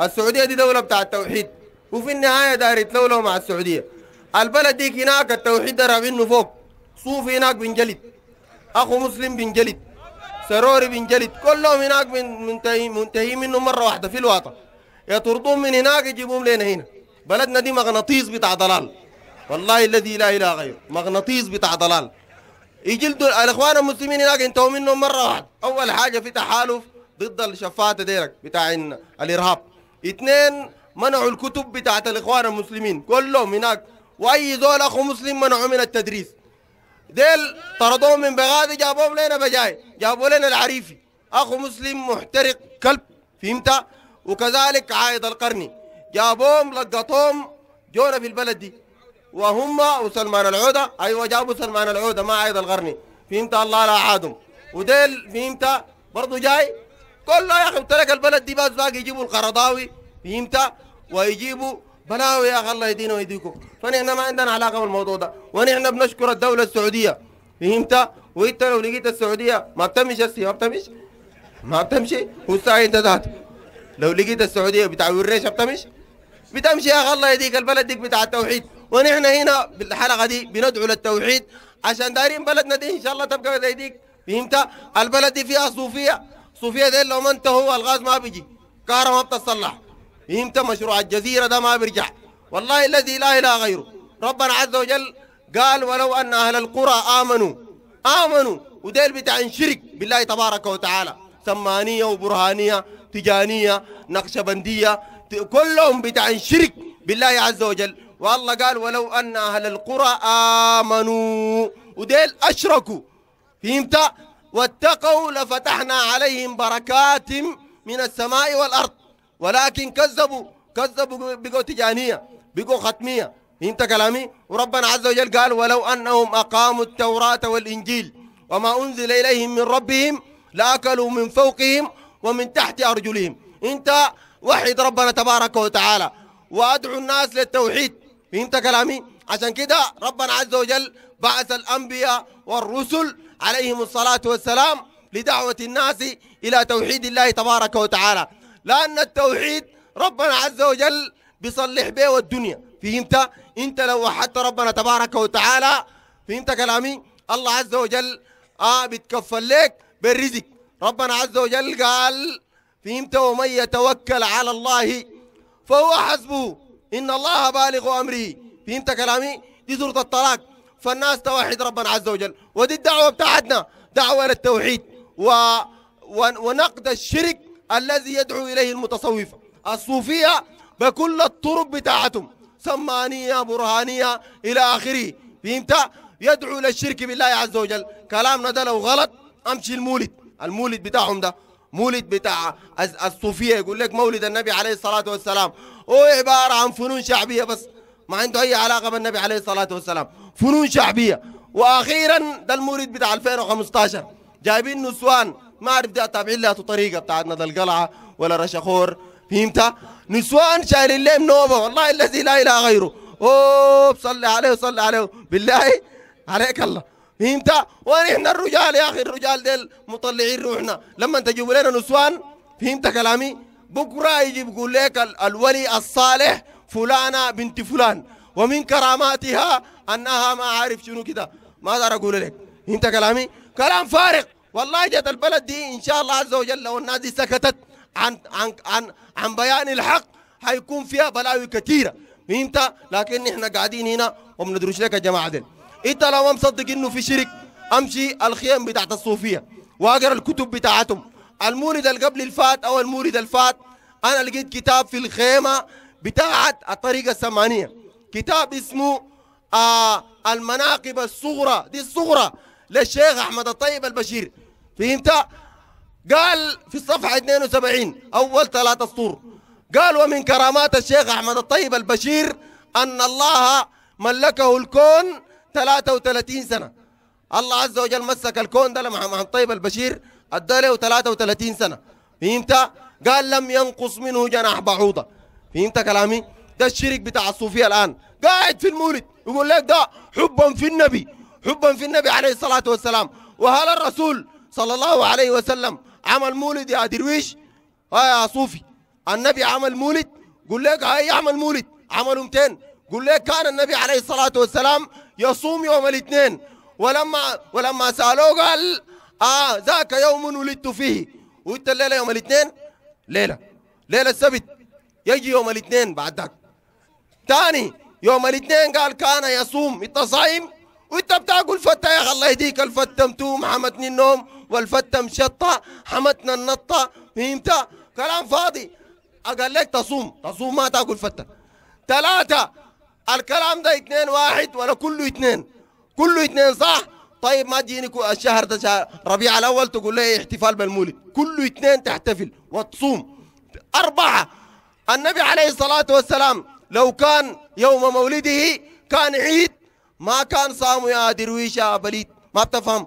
السعودية دي دولة بتاع التوحيد وفي النهاية داير يتلولوا مع السعودية البلد ديك هناك التوحيد ده رامينه فوق صوفي هناك بنجلد أخو مسلم بنجلد سروري بنجلد كلهم هناك من منتهي منتهي منه مرة واحدة في الواطة يطردون من هناك يجيبوهم لنا هنا بلدنا دي مغناطيس بتاع ضلال والله الذي لا إله غيره مغناطيس بتاع ضلال يجلدوا الإخوان المسلمين هناك انتهوا منهم مرة واحدة أول حاجة في تحالف ضد الشفاعة ديرك بتاع الإرهاب اثنين منعوا الكتب بتاعت الاخوان المسلمين كلهم هناك واي زول اخو مسلم منعوا من التدريس ديل طردوهم من بغادي جابوهم لنا بجاي جابوا لنا العريفي اخو مسلم محترق كلب فهمت وكذلك عايد القرني جابوهم لقطوهم جونا في البلد دي وهم وسلمان العوده ايوه جابوا سلمان العوده ما عايد القرني فهمت الله لا عادهم وديل فهمت برضه جاي كله يا اخي قلت لك البلد دي بس باقي يجيبوا القرضاوي فهمت ويجيبوا بلاوي يا اخي الله يدينا ويديكم فنحن ما عندنا علاقه بالموضوع ده ونحن بنشكر الدوله السعوديه فهمت وانت لو لقيت السعوديه ما بتمشي هسه ما بتمشي ما بتمشي والساعه انت ذات لو لقيت السعوديه بتاع الريشه بتمشي بتمشي يا اخي الله يديك البلد ديك بتاع التوحيد ونحن هنا بالحلقه دي بندعو للتوحيد عشان دايرين بلدنا دي ان شاء الله تبقى زي ديك فهمت البلد دي فيها صوفيه صوفيا ده لو ما انتهوا الغاز ما بيجي كهرباء ما بتتصلح فهمت مشروع الجزيرة ده ما بيرجع والله الذي لا إله غيره ربنا عز وجل قال ولو أن أهل القرى آمنوا آمنوا وديل بتاع شرك بالله تبارك وتعالى سمانية وبرهانية تجانية نقشبندية كلهم بتاع شرك بالله عز وجل والله قال ولو أن أهل القرى آمنوا وديل أشركوا فهمت واتقوا لفتحنا عليهم بركات من السماء والأرض ولكن كذبوا كذبوا بقوا تجانية بقوا ختمية انت كلامي وربنا عز وجل قال ولو أنهم أقاموا التوراة والإنجيل وما أنزل إليهم من ربهم لأكلوا من فوقهم ومن تحت أرجلهم انت وحد ربنا تبارك وتعالى وأدعو الناس للتوحيد انت كلامي عشان كده ربنا عز وجل بعث الأنبياء والرسل عليهم الصلاة والسلام لدعوة الناس إلى توحيد الله تبارك وتعالى لأن التوحيد ربنا عز وجل بيصلح به والدنيا فهمت انت لو وحدت ربنا تبارك وتعالى فهمت كلامي الله عز وجل آه بتكفل لك بالرزق ربنا عز وجل قال فهمت ومن يتوكل على الله فهو حسبه إن الله بالغ أمره فهمت كلامي دي سورة الطلاق فالناس توحد ربنا عز وجل ودي الدعوة بتاعتنا دعوة إلى التوحيد و... و... ونقد الشرك الذي يدعو إليه المتصوفة الصوفية بكل الطرق بتاعتهم سمانية برهانية إلى آخره فهمت؟ يدعو إلى الشرك بالله عز وجل كلامنا ده لو غلط أمشي المولد المولد بتاعهم ده مولد بتاع الصوفية يقول لك مولد النبي عليه الصلاة والسلام هو عبارة عن فنون شعبية بس ما عنده اي علاقه بالنبي عليه الصلاه والسلام فنون شعبيه واخيرا ده المورد بتاع 2015 جايبين نسوان ما اعرف ده تابعين له طريقه بتاعتنا ده القلعه ولا رشخور فهمت نسوان شايلين لهم نوبه والله الذي لا اله غيره اوه صلي عليه صلي عليه بالله عليك الله فهمت ونحن الرجال يا اخي الرجال ديل مطلعين روحنا لما تجيبوا لنا نسوان فهمت كلامي بكره يجي بيقول لك الولي الصالح فلانة بنت فلان ومن كراماتها أنها ما عارف شنو كده ما أقدر أقول لك أنت كلامي كلام فارغ والله جت البلد دي إن شاء الله عز وجل لو الناس دي سكتت عن عن عن عن بيان الحق حيكون فيها بلاوي كثيرة أنت لكن احنا قاعدين هنا ندروش لك يا جماعة دي أنت لو ما مصدق إنه في شرك أمشي الخيام بتاعت الصوفية وأقرأ الكتب بتاعتهم المورد القبل الفات أو المورد الفات أنا لقيت كتاب في الخيمة بتاعت الطريقة السمانية كتاب اسمه آه المناقب الصغرى دي الصغرى للشيخ أحمد الطيب البشير فهمت؟ قال في الصفحة 72 أول ثلاثة سطور قال ومن كرامات الشيخ أحمد الطيب البشير أن الله ملكه الكون 33 سنة الله عز وجل مسك الكون ده لمحمد الطيب البشير ادى له 33 سنة فهمت؟ قال لم ينقص منه جناح بعوضة فهمت كلامي ده الشرك بتاع الصوفيه الان قاعد في المولد يقول لك ده حبا في النبي حبا في النبي عليه الصلاه والسلام وهل الرسول صلى الله عليه وسلم عمل مولد يا درويش ها يا صوفي النبي عمل مولد قول لك هاي عمل مولد عملوا 200 قول لك كان النبي عليه الصلاه والسلام يصوم يوم الاثنين ولما ولما سالوه قال اه ذاك يوم ولدت فيه وانت الليله يوم الاثنين ليله ليله السبت يجي يوم الاثنين بعدك ثاني يوم الاثنين قال كان يصوم انت صايم وانت بتاكل فته يا الله يهديك الفته متوم حمتني النوم والفته مشطه حمتنا النطه فهمت كلام فاضي قال لك تصوم تصوم ما تاكل فته ثلاثه الكلام ده اثنين واحد ولا كله اثنين كله اثنين صح طيب ما تجيني الشهر ده شهر ربيع الاول تقول لي احتفال بالمولد كله اثنين تحتفل وتصوم اربعه النبي عليه الصلاة والسلام لو كان يوم مولده كان عيد ما كان صام يا درويش يا بليد ما بتفهم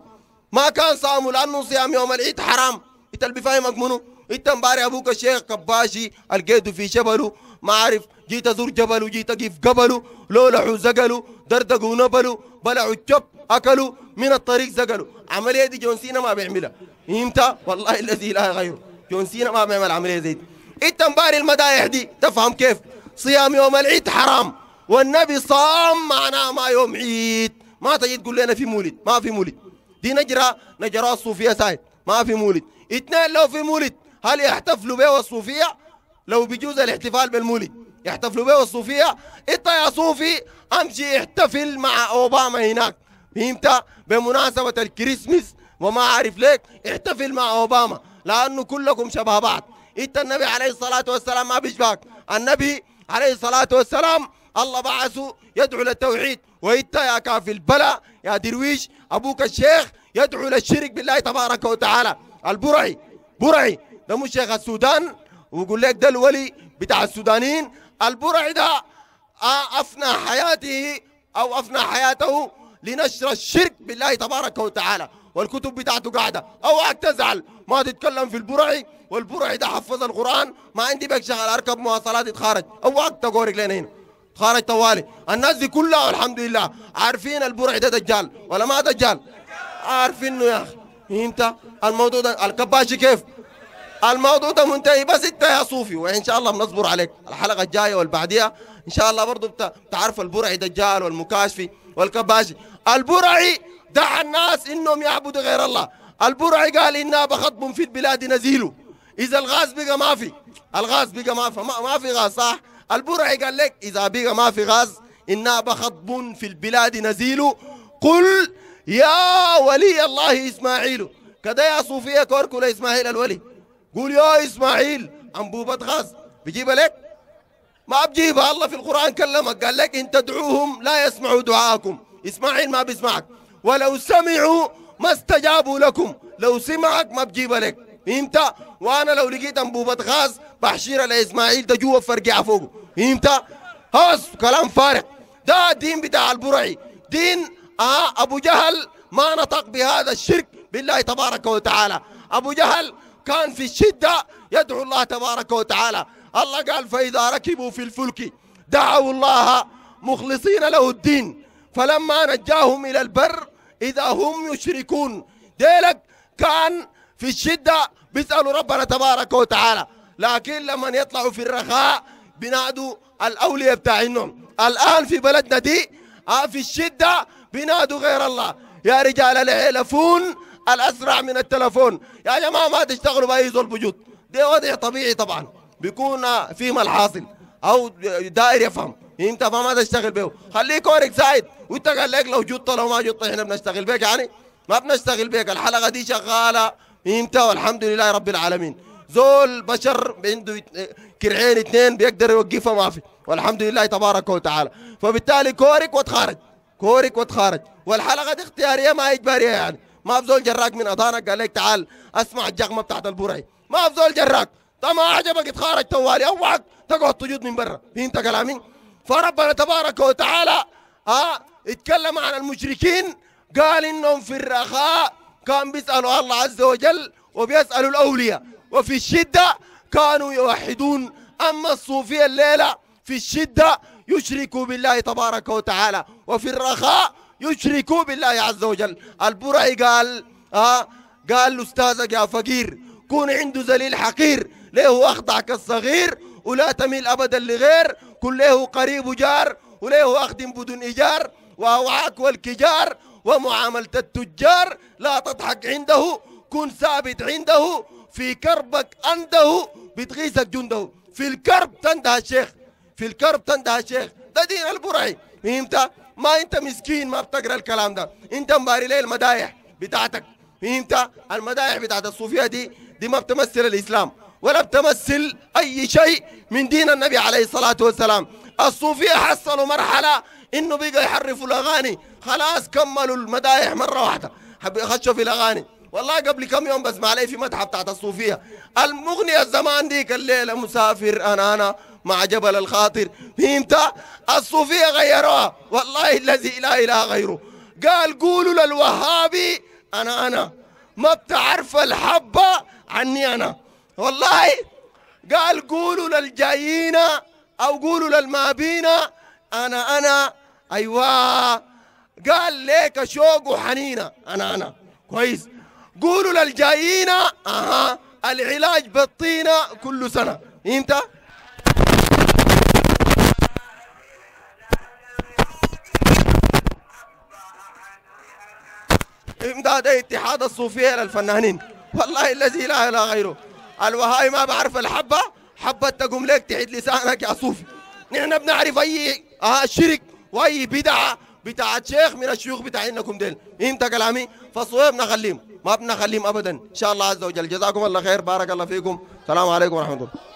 ما كان صام لأنه صيام يوم العيد حرام انت اللي بفهمك منو انت مباري ابوك الشيخ كباشي القيته في شبله ما عارف جيت ازور جبله جيت اقف قبله لولحوا زقلوا دردقوا نبلوا بلعوا الجب اكلوا من الطريق زقلوا عمليه دي جون سينا ما بيعملها انت والله الذي لا غيره جون سينا ما بيعمل عمليه زي دي انت مباري المدايح دي تفهم كيف صيام يوم العيد حرام والنبي صام معناه ما يوم عيد ما تجي تقول لنا في مولد ما في مولد دي نجرة نجرة الصوفية سايد ما في مولد اثنين لو في مولد هل يحتفلوا به الصوفية لو بيجوز الاحتفال بالمولد يحتفلوا به الصوفية انت يا صوفي امشي احتفل مع اوباما هناك فهمت بمناسبة الكريسماس وما عارف ليك احتفل مع اوباما لانه كلكم شبه بعض انت النبي عليه الصلاة والسلام ما بيشبهك النبي عليه الصلاة والسلام الله بعثه يدعو للتوحيد وانت يا كافي البلاء يا درويش ابوك الشيخ يدعو للشرك بالله تبارك وتعالى البرعي برعي ده مش شيخ السودان ويقول لك ده الولي بتاع السودانيين البرعي ده آه، افنى حياته او افنى حياته لنشر الشرك بالله تبارك وتعالى والكتب بتاعته قاعده اوعك تزعل ما تتكلم في البرعي والبرعي ده حفظ القران ما عندي بك شغل اركب مواصلات اتخارج اوعك تقورك لنا هنا خارج طوالي الناس دي كلها الحمد لله عارفين البرعي ده دجال ولا ما دجال عارفينه يا اخي انت الموضوع ده الكباشي كيف الموضوع ده منتهي بس انت يا صوفي وان شاء الله بنصبر عليك الحلقه الجايه والبعديها ان شاء الله برضه بتعرف البرعي دجال والمكاشفي والكباشي البرعي دعا الناس انهم يعبدوا غير الله البرعي قال انا بخطب في البلاد نزيله اذا الغاز بقى ما في الغاز بقى ما في ما, في غاز صح البرعي قال لك اذا بقى ما في غاز انا بخطب في البلاد نزيله قل يا ولي الله اسماعيل كذا يا صوفيه كركله اسماعيل الولي قول يا اسماعيل انبوبه غاز بجيبها لك ما بجيبها الله في القران كلمك قال لك ان تدعوهم لا يسمعوا دعاءكم اسماعيل ما بيسمعك ولو سمعوا ما استجابوا لكم لو سمعك ما بجيب لك فهمت وانا لو لقيت انبوبة غاز بحشيرة لاسماعيل ده جوا فرقع فوقه فهمت خلاص كلام فارغ ده دين بتاع البرعي دين آه ابو جهل ما نطق بهذا الشرك بالله تبارك وتعالى ابو جهل كان في الشدة يدعو الله تبارك وتعالى الله قال فإذا ركبوا في الفلك دعوا الله مخلصين له الدين فلما نجاهم إلى البر إذا هم يشركون ديلك كان في الشدة بيسألوا ربنا تبارك وتعالى لكن لما يطلعوا في الرخاء بينادوا الأولياء بتاعهم الآن في بلدنا دي آه، في الشدة بينادوا غير الله يا رجال العلفون الأسرع من التلفون يا جماعة ما تشتغلوا بأي ذول وجود ده وضع طبيعي طبعا بيكون آه، فيما الحاصل أو دائر يفهم انت ما, تشتغل به خليك ورق سعيد وانت قال لك لو جط لو ما جط احنا بنشتغل بك يعني ما بنشتغل بك الحلقه دي شغاله انت والحمد لله رب العالمين زول بشر عنده كرعين اثنين بيقدر يوقفها ما في والحمد لله تبارك وتعالى فبالتالي كورك وتخارج كورك وتخارج والحلقه دي اختياريه ما اجباريه يعني ما في زول جراك من اذانك قال لك تعال اسمع الجغمه بتاعت البرعي ما في زول جراك ما عجبك اتخارج توالي اوعك تقعد تجود من برا انت كلامي فربنا تبارك وتعالى ها آه اتكلم عن المشركين قال انهم في الرخاء كان بيسالوا الله عز وجل وبيسالوا الاولياء وفي الشده كانوا يوحدون اما الصوفيه الليله في الشده يشركوا بالله تبارك وتعالى وفي الرخاء يشركوا بالله عز وجل البرعي قال آه قال لاستاذك يا فقير كون عنده ذليل حقير ليه اخضع كالصغير ولا تميل ابدا لغير كن قريب جار وليه اخدم بدون ايجار واوعاك والكجار ومعاملة التجار لا تضحك عنده كن ثابت عنده في كربك عنده بتغيثك جنده في الكرب تنده الشيخ في الكرب تنده الشيخ ده دين البرعي فهمت ما انت مسكين ما بتقرا الكلام ده انت مباري ليه المدايح بتاعتك فهمت المدايح بتاعت الصوفيه دي دي ما بتمثل الاسلام ولا بتمثل اي شيء من دين النبي عليه الصلاه والسلام الصوفيه حصلوا مرحله انه بقى يحرفوا الاغاني خلاص كملوا المدايح مره واحده خشوا في الاغاني والله قبل كم يوم بسمع علي في متحف بتاعت الصوفيه المغنيه الزمان ديك الليله مسافر انا انا مع جبل الخاطر فهمت الصوفيه غيروها والله الذي لا اله غيره قال قولوا للوهابي انا انا ما بتعرف الحبه عني انا والله قال قولوا للجايين او قولوا للمابينا انا انا ايوه قال ليك شوق وحنينه انا انا كويس قولوا للجايين اها العلاج بالطينه كل سنه انت امداد اتحاد الصوفيه للفنانين والله الذي لا اله غيره الوهاي ما بعرف الحبه حبه تقوم لك تعيد لسانك يا صوفي نحن بنعرف اي شرك واي بدعه بتاعت شيخ من الشيوخ بتاعينكم ديل انت كلامي فالصويب نخليهم ما بنخليهم ابدا ان شاء الله عز وجل جزاكم الله خير بارك الله فيكم السلام عليكم ورحمه الله